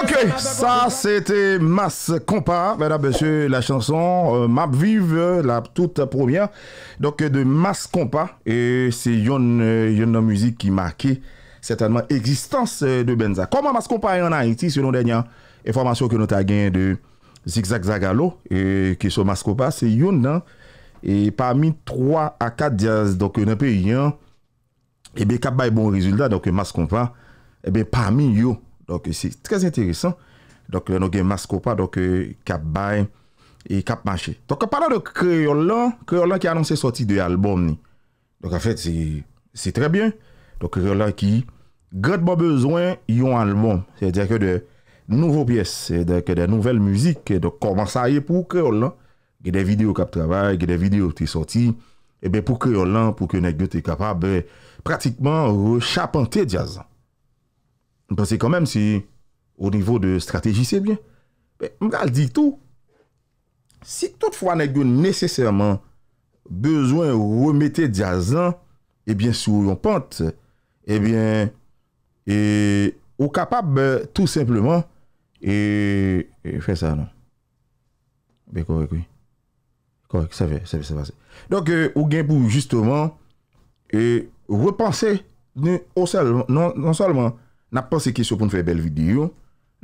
Ok, ça c'était Mass Compa, mesdames, monsieur, la chanson euh, Map Vive, la toute première, donc de Mas Compa, et c'est une, une musique qui marquait certainement l'existence de Benza. Comment Mas Compa est en Haïti, selon dernière information que nous avons gagnée de Zigzag Zagalo, et qui sont mas Compa, c'est une hein, E pa mi 3 a 4 jazz, doke nan pe yon, ebe kap bay bon rezultat, doke mas kompa, ebe pa mi yon, doke se trez enteresan, doke nan gen mas kompa, doke kap bay, e kap mache. Dok apan la doke kre yon lan, kre yon lan ki anonsen soti de albon ni. Dok apen se, se tre bien, doke yon lan ki, gretman bezwen yon albon, se diak yo de nouvo pyes, se diak yo de nouvel muzik, se diak yo de koman sa yon pou kre yon lan, Ge de video kap trabay, ge de video te sorti E ben pou ke yon lan, pou ke nek yo te kapab Ben pratikman rechapante di a zan Ben se kon menm si Ou nivou de strategi se bien Ben e, m kal di tou Si tout fwa nek yo neseserman Bezwen remete di a zan E ben sou yon pante E ben E ou kapab e, tout simplement E, e fè sa nan Bek wèk wèk wèk Kouèk, seve, seve, seve. Donk, ou gen pou, jistouman, euh, repanse, non, non solman, nan pense kishou pou nou fè bel videyo,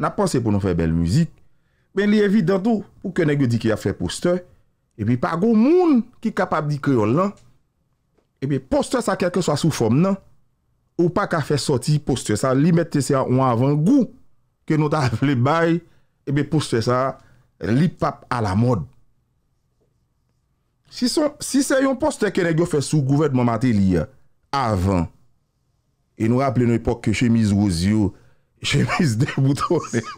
nan pense pou nou fè bel mouzik, ben li evidantou, pou ke negyo di ki a fè poste, ebi pa goun moun ki kapab di kriol nan, ebi poste sa kelke swa sou fòm nan, ou pa ka fè soti poste sa, li mette se an ou avan gou, ke nou ta fle bay, ebi poste sa, li pap a la mod. Si se yon poste ke nè gyo fè sou gouvèd mè matè li ya, avan, e nou ap lè nou epok ke chemise wò ziyo, chemise de boutonè.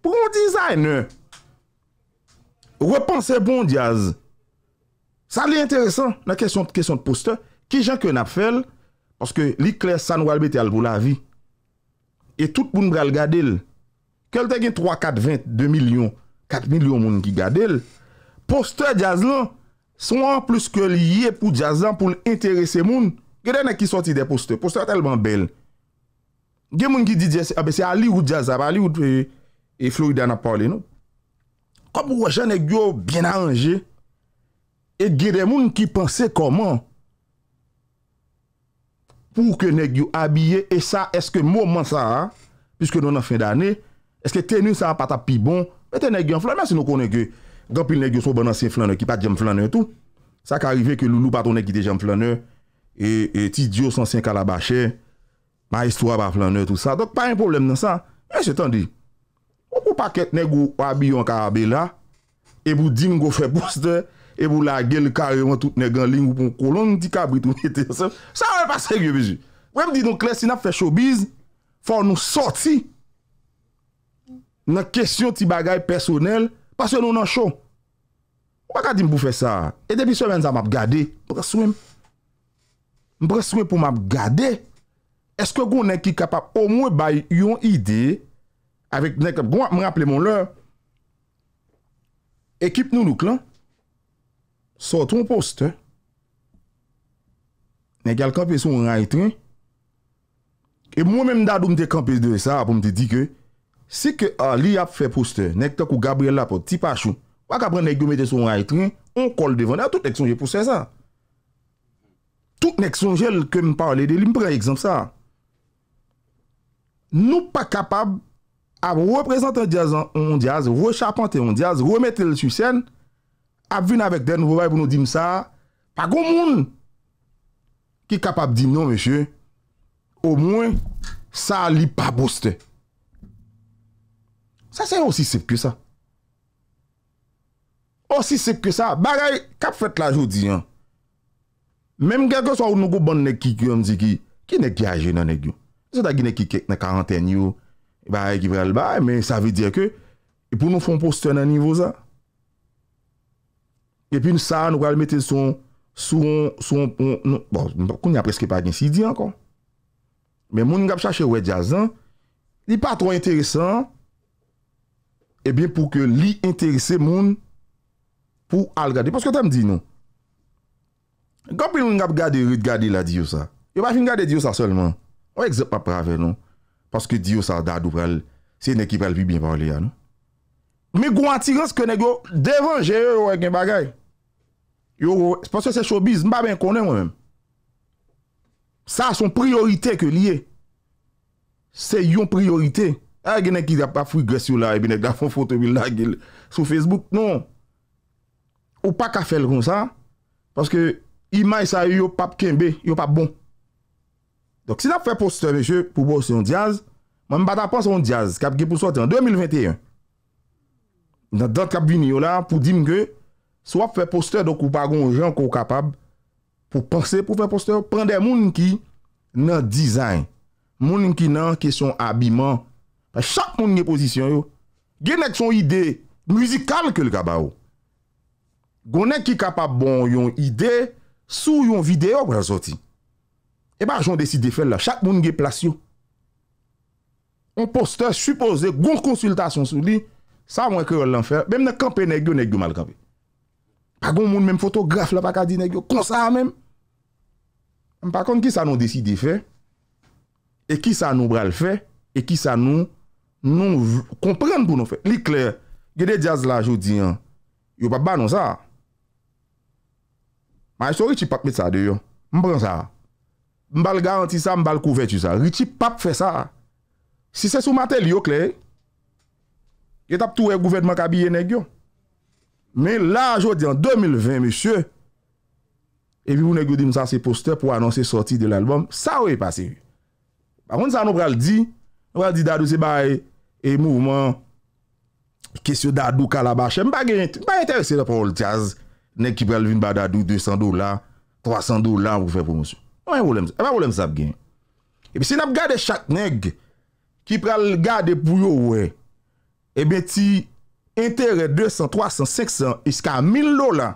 Pou moun dizay nè, repanse bon diaz. Sa lè yon intèresan, nan kesyon de poste, ki jan ke nap fèl, paske li kler sanwal bete al pou la vi, e tout pou moun bral gade lè. Kèl te gen 3, 4, 20, 2 milyon, 4 milyon moun ki gade l. Poste jazlan, son an plus ke liye pou jazlan, pou l'interese moun, gede ne ki soti de poste, poste telman bel. Gede moun ki di jazlan, abe se Ali ou jazlan, Ali ou e Florida Napoli nou. Kom pou wajan ne gyo bien a anje, e gede moun ki pense koman pou ke ne gyo abye, e sa eske moun man sa, piske nou nan fin d'ane, eske teni sa pata pi bon, Ete negyon flan, mè se nou konen gen, gampil negyon sou ban ansyen flan nou ki pat jem flan nou etou. Sa ka rive ke loulou patou negyon ki te jem flan nou. E, e ti diyo sansen kalabache, ma histwa ba flan nou etou sa. Do pa yon problem nan sa. Mè se tan di, ou pou paket negyon wabi yon karabe la, ebou dingon fè booster, ebou la genl karewan tout negyon lingoun pou koulon, niti kabritoun eté se. Sa wè pa seryo beji. Wèm di nou klesi nap fè showbiz, fò nou soti. nan kesyon ti bagay personel, paswen nou nan chon. Waka di m pou fè sa? E depi sou men za m ap gade. M preswen pou m ap gade. Eske gounen ki kapap o mwen bay yon ide avèk gounen bon, ki m rapple moun lè. Ekip nou nou klan, sotou m poste. Eh? Nè gyal kampè sou m raytè. E mwen men m dadou m te kampè dè sa pou m te di kè Si ke li ap fe poste, nek to kou Gabriel Lapote, tipa chou, wak ap ren nek gyo mede sou an ray tri, an kol devan, an tout nek sonje poste sa. Tout nek sonje ke m pa ale de li, m pre ek exemple sa. Nou pa kapab, ap represente un diaz, rechapante un diaz, remete le su sen, ap vin avek den, vwe bay pou nou dim sa, pa goun moun ki kapab dim, non meche, ou mwen, sa li pa poste. Sa se osi sep ke sa. Osi sep ke sa. Baray kap fet la jodi an. Mem genkos wou nou go bon nekikyo mdiki ki nekiaje nan nekyo. Se ta genkikye nekarenten yo baray ki vrel baray men sa ve dire ke pou nou fon poste nan nivou za. Epi nou sa nou wale mette souon, souon, souon nou, bon, koun ya preske pa genkisi di an kon. Men moun nga ap chache wè di azan li patro enteresan Ebyen eh pou ke li interese moun pou al gade. Paske ta m di nou. Gopi nou yon ap gade yon gade la diyo sa. Yon pa fin gade diyo sa solman. Ou ek zep ap prave nou. Paske diyo sa da dou pral. Se yon ekip pral vi bin prale ya nou. Me gwa tirans ke negyo devan jeye yo e gen bagay. Yo, se paske se chobiz, mba ben konen wèm. Sa son priorite ke liye. Se yon priorite. A ah, genen ki da pa fwi gres yon la e bine da fon foto yon la genen sou Facebook. Non. Ou pa ka fel kon sa. Paske imay sa yo pap kenbe. Yo pap bon. Dok si la pou fe poster meche pou bose yon diaz. Man mi bata pan se yon diaz. Kap ge pou sorti an 2021. Nan dat kap vini yon la pou dim ge. Si wap fe poster dok ou pa kon jen kon kapab. Pou panse pou fe poster. Pande moun niki nan dizay. Moun niki nan kesyon abiman. Chak moun nge pozisyon yo. Gen ek son ide muzikal ke l kaba yo. Gon ek ki kapa bon yon ide sou yon videyo wè zoti. E ba joun deside fè la. Chak moun nge plasyon. On poste suppose gon konsultasyon sou li. Sa mwen kere lan fè. Bem nan kampen e gyo ne gyo mal kabe. Pa goun moun men fotografe la pa kadi ne gyo. Konsa a men. Par kon ki sa nou deside fè e ki sa nou bral fè e ki sa nou Nou, komprenn pou nou fe. Li kler, gede jaz la jodi an, yo pa banon sa. Ma yon so Richie Papp met sa deyon. Mprenn sa. Mbal garanti sa, mbal kouvetu sa. Richie Papp fe sa. Si se sou matel yo kler, yet ap tou e gouvenman ka biye negyon. Men la jodi an, 2020, mesye, evi pou negyon dim sa se poste pou anonsi sorti de l'albom, sa ou e pase. Paron sa nou pral di, Ou an di dadou se ba e mouman, kesyo dadou kalabache, mba gwen, mba interese nan pa oul tiaz, neg ki pral vin ba dadou 200 dola, 300 dola pou fè promosyon. Mwen wolem, mwen wolem sap gen. E pi se nan ap gade chak neg, ki pral gade pou yo ouwe, e be ti interè 200, 300, 600, iska 1000 dola,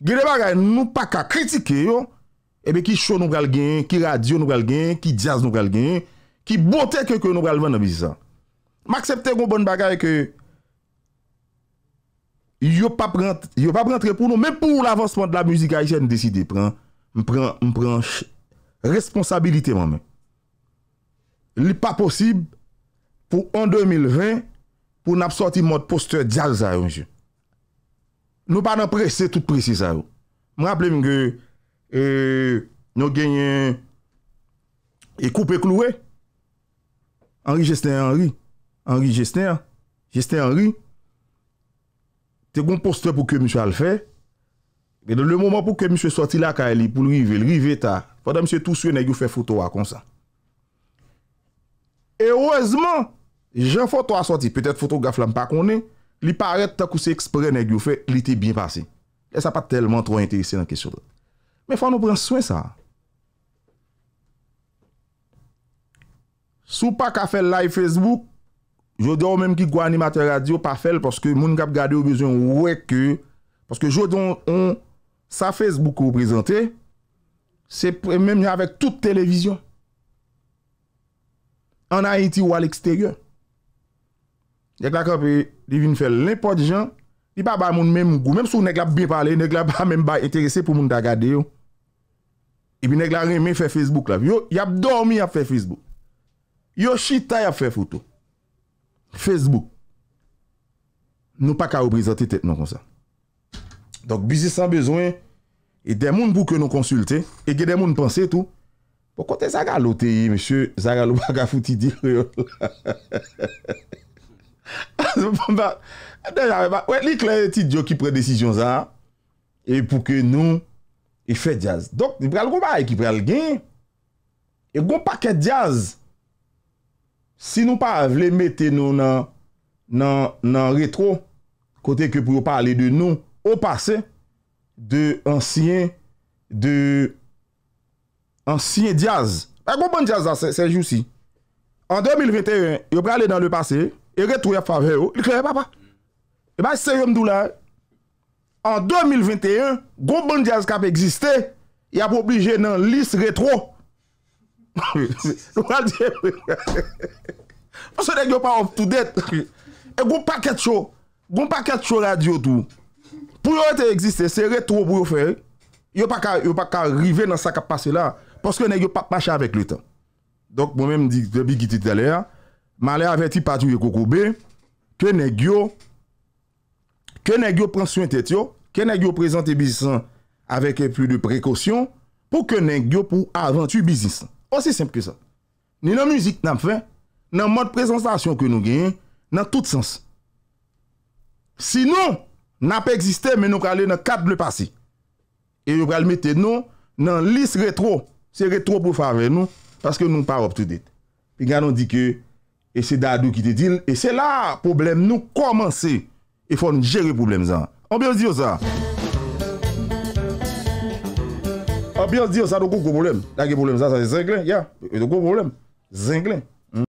gwen de ba gwen nou pa ka kritike yo, e be ki show nou pral gen, ki radio nou pral gen, ki jazz nou pral gen, Ki bote ke ke nou pralvan nan bizisa. M aksepte kon bon bagay ke yo pa prentre pou nou, men pou l'avansman de la mouzika ajen, m deside, m prent responsabilite man men. Li pa posib pou an 2020 pou n ap sorti mot poster dja al zayon jen. Nou pa nan pre, se tout pre si zayon. M rappele m ge euh, nou genyen e koupe klo wey, Henri Gestein, Henri, Henri Gestein, Gestein, Henri, te goun poste pou ke mswe al fe, e de le mouman pou ke mswe soti la ka e li pou l'rive, l'rive ta, fwa da mswe tou swe ne gyou fe foto a kon sa. E oezman, jen fwa to a soti, petet fotogaf lan pa kon e, li paret ta kou se ekspre ne gyou fe, li te bin pase. E sa pa telman tro interese nan kesyon. Me fwa nou pran swen sa a. Sou pa ka fel la e Facebook Jodon ou menm ki gwa animatè radio pa fel Poske moun kap gade ou bezyon wèkè Poske jodon ou sa Facebook ou prezante Se menm yon avèk tout televizyon An Haiti ou al eksteryon Nèk la kap li vin fel lèpò di jan Di pa ba moun menm gwo Mèm sou nèk la bè palè Nèk la ba menm ba enterese pou moun da gade yo Ibi e nèk la remè fè Facebook la Yo, yap dormi ap fè Facebook Yo shi tay ap fe foto Facebook Nou pa ka oubri zante tet nou kon sa Donk bizis san bezwen E demoun pou ke nou konsulte E gen demoun pense tou Pou kote zaga lote yi msye Zaga loupa gafouti di Ha ha ha ha Ha ha ha ha Ou e lik la ti di yo ki pre desijon za E pou ke nou E fe jaz Donk li pral goma e ki pral gen E goma pa ke jaz Si nou pa vle mette nou nan retro, kote ke pou yo pale de nou, ou pase, de ansyen, de ansyen Diaz. A goupan bon Diaz sa sejou si. An 2021, yo pre ale bon nan le pase, e retro ya fave yo, li kreye papa. E ba sejou mdou la, an 2021, goupan Diaz kap egziste, ya pou plije nan lis retro. Mwen se negyo pa of tout det E goun pa ket chou Goun pa ket chou la diyo tou Pou yo ete egziste Se re tro pou yo fe Yo pa ka rive nan sa kapase la Poske negyo pa pache avek luta Donk mwen menm di Mwen le aveti pati ou ye koko be Ke negyo Ke negyo pren suen tet yo Ke negyo prezante bizisan Avek e plu de prekosyon Po ke negyo pou avanti bizisan Osè semp ke sa. Ni nan mouzik nan fè, nan mod prezantasyon ke nou gen, nan tout sens. Sinon, nan pe egzister men nou ka le nan kat ble pasi. E yo pral mette nou nan lis retro. Se retro pou fave nou, paske nou par optu det. Pi gyanon di ke, e se dadou ki te din, e se la problem nou komanse. E fò nou jere problem zan. On bi an di yo zan. biyo diyo sa do kou poublem, la ki poublem sa sa zengle, ya, do kou poublem, zengle,